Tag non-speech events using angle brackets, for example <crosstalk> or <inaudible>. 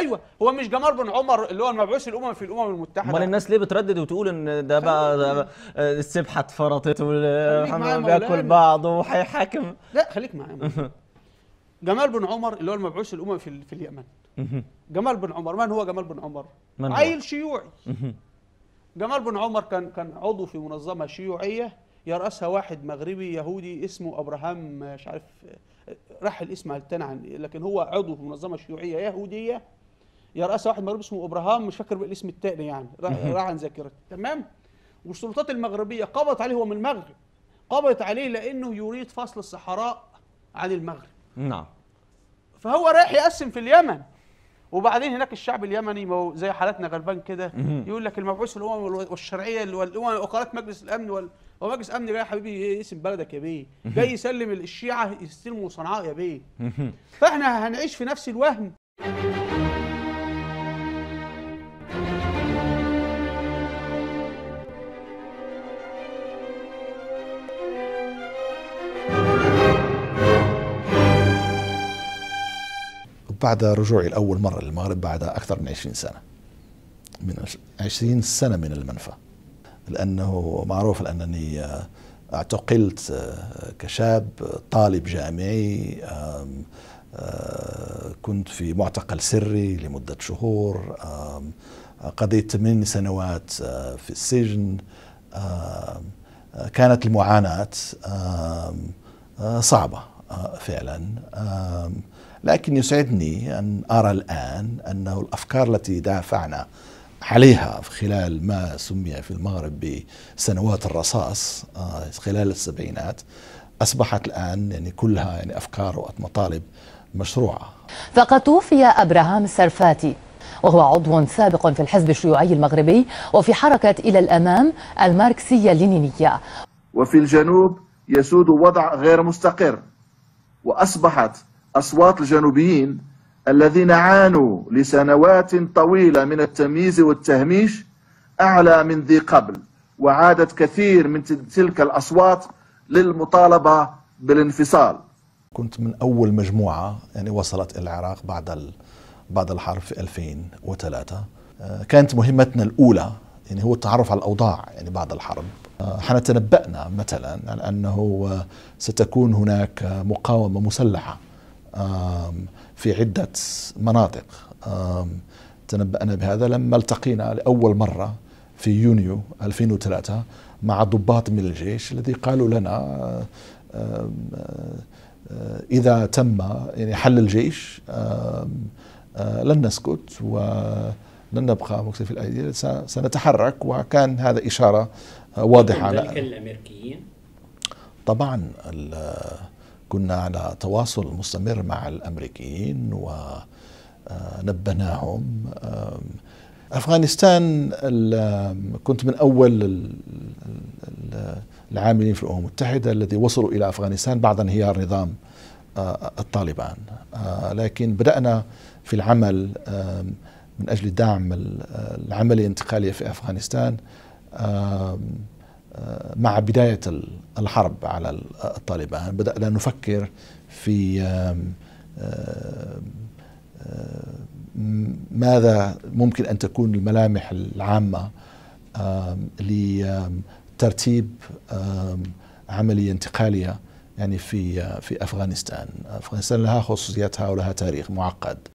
ايوه هو مش جمال بن عمر اللي هو المبعوث الامم في الامم المتحده امال الناس ليه بتردد وتقول ان ده بقى السبحه اتفرطت بياكل بعض وهيحاكم لا خليك معايا <laughs> جمال بن عمر اللي هو المبعوث الامم في, في اليمن جمال بن عمر من هو جمال بن عمر من عيل شيوعي جمال بن عمر كان كان عضو في منظمه شيوعيه يرأسها واحد مغربي يهودي اسمه ابراهام مش عارف راح الاسم التاني عن لكن هو عضو في منظمه شيوعيه يهوديه يا رئاسه واحد مغربي اسمه ابراهام مش فاكر الاسم التاني يعني راح عن ذاكرتي تمام والسلطات المغربيه قبضت عليه هو من المغرب قبضت عليه لانه يريد فصل الصحراء عن المغرب نعم فهو رايح يقسم في اليمن وبعدين هناك الشعب اليمني زي حالاتنا غلبان كده يقول لك المبعوث الامم والشرعيه والامم وقالات مجلس الامن وال... ومجلس امن جاي يا حبيبي إيه، اسم بلدك يا بيه جاي يسلم الشيعه يستلموا صنعاء يا بيه فاحنا هنعيش في نفس الوهم بعد رجوعي الأول مرة للمغرب بعد أكثر من 20 سنة من 20 سنة من المنفى لأنه معروف أنني آه، اعتقلت آه، كشاب طالب جامعي آه، كنت في معتقل سري لمدة شهور قضيت ثمان سنوات في السجن كانت المعاناة صعبة فعلا لكن يسعدني أن أرى الآن أنه الأفكار التي دافعنا عليها خلال ما سمي في المغرب بسنوات الرصاص آه، خلال السبعينات أصبحت الآن يعني كلها يعني أفكار ومطالب مشروعة فقد توفي أبراهام السرفاتي وهو عضو سابق في الحزب الشيوعي المغربي وفي حركة إلى الأمام الماركسية اللينينية وفي الجنوب يسود وضع غير مستقر وأصبحت أصوات الجنوبيين الذين عانوا لسنوات طويلة من التمييز والتهميش أعلى من ذي قبل وعادت كثير من تلك الأصوات للمطالبة بالانفصال كنت من أول مجموعة يعني وصلت إلى العراق بعد بعد الحرب في 2003 آه، كانت مهمتنا الأولى يعني هو التعرف على الأوضاع يعني بعد الحرب آه، حنا تنبأنا مثلا أنه آه، ستكون هناك مقاومة مسلحة في عدة مناطق تنبأنا بهذا لما التقينا لأول مرة في يونيو 2003 مع ضباط من الجيش الذي قالوا لنا إذا تم يعني حل الجيش لن نسكت ولن نبقى مكتفي الأيدي سنتحرك وكان هذا إشارة واضحة على الأمريكيين طبعا كنا على تواصل مستمر مع الامريكيين ونبهناهم افغانستان كنت من اول العاملين في الامم المتحده الذي وصلوا الى افغانستان بعد انهيار نظام الطالبان لكن بدانا في العمل من اجل دعم العمليه الانتقاليه في افغانستان مع بداية الحرب على الطالبان بدأنا نفكر في ماذا ممكن أن تكون الملامح العامة لترتيب عملية انتقالية يعني في آه، في افغانستان، افغانستان لها خصوصيتها ولها تاريخ معقد